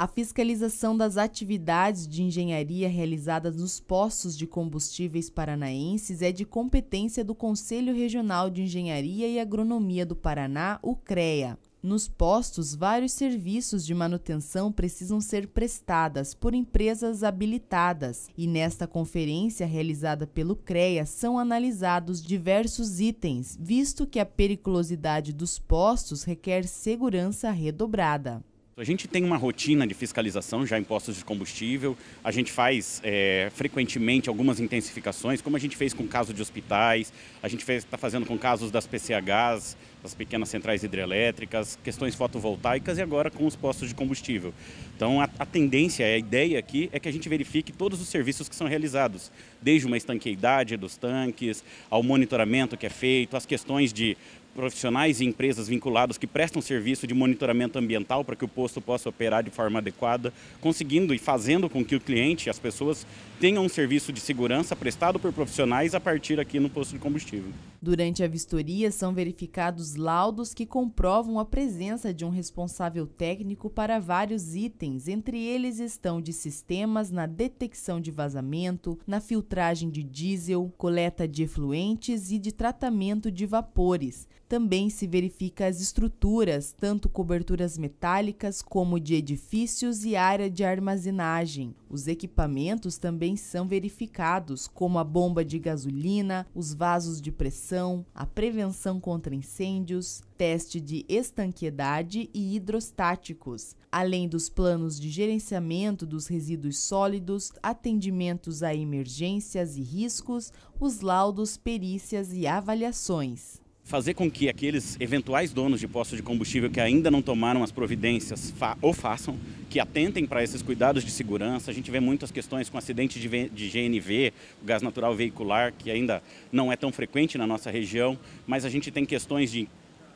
a fiscalização das atividades de engenharia realizadas nos postos de combustíveis paranaenses é de competência do Conselho Regional de Engenharia e Agronomia do Paraná, o CREA. Nos postos, vários serviços de manutenção precisam ser prestadas por empresas habilitadas, e nesta conferência realizada pelo CREA são analisados diversos itens, visto que a periculosidade dos postos requer segurança redobrada. A gente tem uma rotina de fiscalização já em postos de combustível, a gente faz é, frequentemente algumas intensificações, como a gente fez com casos de hospitais, a gente está fazendo com casos das PCHs, das pequenas centrais hidrelétricas, questões fotovoltaicas e agora com os postos de combustível. Então a, a tendência, a ideia aqui é que a gente verifique todos os serviços que são realizados, desde uma estanqueidade dos tanques, ao monitoramento que é feito, as questões de profissionais e empresas vinculados que prestam serviço de monitoramento ambiental para que o posto possa operar de forma adequada, conseguindo e fazendo com que o cliente, as pessoas, tenham um serviço de segurança prestado por profissionais a partir aqui no posto de combustível. Durante a vistoria, são verificados laudos que comprovam a presença de um responsável técnico para vários itens, entre eles estão de sistemas na detecção de vazamento, na filtragem de diesel, coleta de efluentes e de tratamento de vapores também se verifica as estruturas, tanto coberturas metálicas como de edifícios e área de armazenagem. Os equipamentos também são verificados, como a bomba de gasolina, os vasos de pressão, a prevenção contra incêndios, teste de estanqueidade e hidrostáticos, além dos planos de gerenciamento dos resíduos sólidos, atendimentos a emergências e riscos, os laudos, perícias e avaliações fazer com que aqueles eventuais donos de postos de combustível que ainda não tomaram as providências fa ou façam, que atentem para esses cuidados de segurança. A gente vê muitas questões com acidente de, de GNV, gás natural veicular, que ainda não é tão frequente na nossa região, mas a gente tem questões de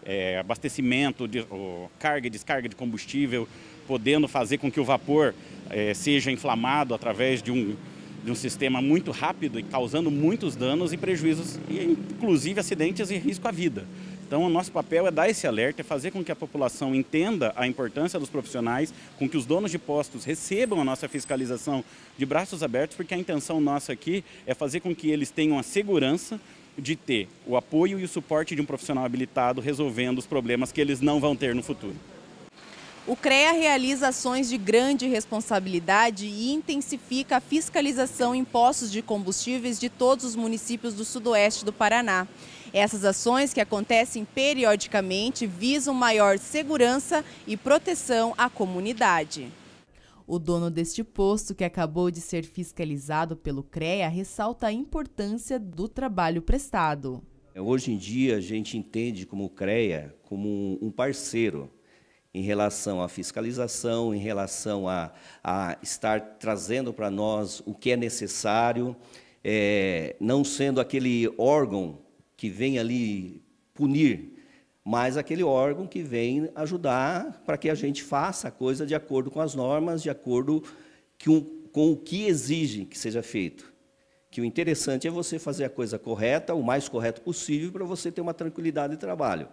é, abastecimento, de, carga e descarga de combustível, podendo fazer com que o vapor é, seja inflamado através de um de um sistema muito rápido e causando muitos danos e prejuízos, e inclusive acidentes e risco à vida. Então, o nosso papel é dar esse alerta, é fazer com que a população entenda a importância dos profissionais, com que os donos de postos recebam a nossa fiscalização de braços abertos, porque a intenção nossa aqui é fazer com que eles tenham a segurança de ter o apoio e o suporte de um profissional habilitado resolvendo os problemas que eles não vão ter no futuro. O CREA realiza ações de grande responsabilidade e intensifica a fiscalização em postos de combustíveis de todos os municípios do sudoeste do Paraná. Essas ações, que acontecem periodicamente, visam maior segurança e proteção à comunidade. O dono deste posto, que acabou de ser fiscalizado pelo CREA, ressalta a importância do trabalho prestado. Hoje em dia, a gente entende como o CREA como um parceiro em relação à fiscalização, em relação a, a estar trazendo para nós o que é necessário, é, não sendo aquele órgão que vem ali punir, mas aquele órgão que vem ajudar para que a gente faça a coisa de acordo com as normas, de acordo com, com o que exige que seja feito. Que o interessante é você fazer a coisa correta, o mais correto possível, para você ter uma tranquilidade de trabalho.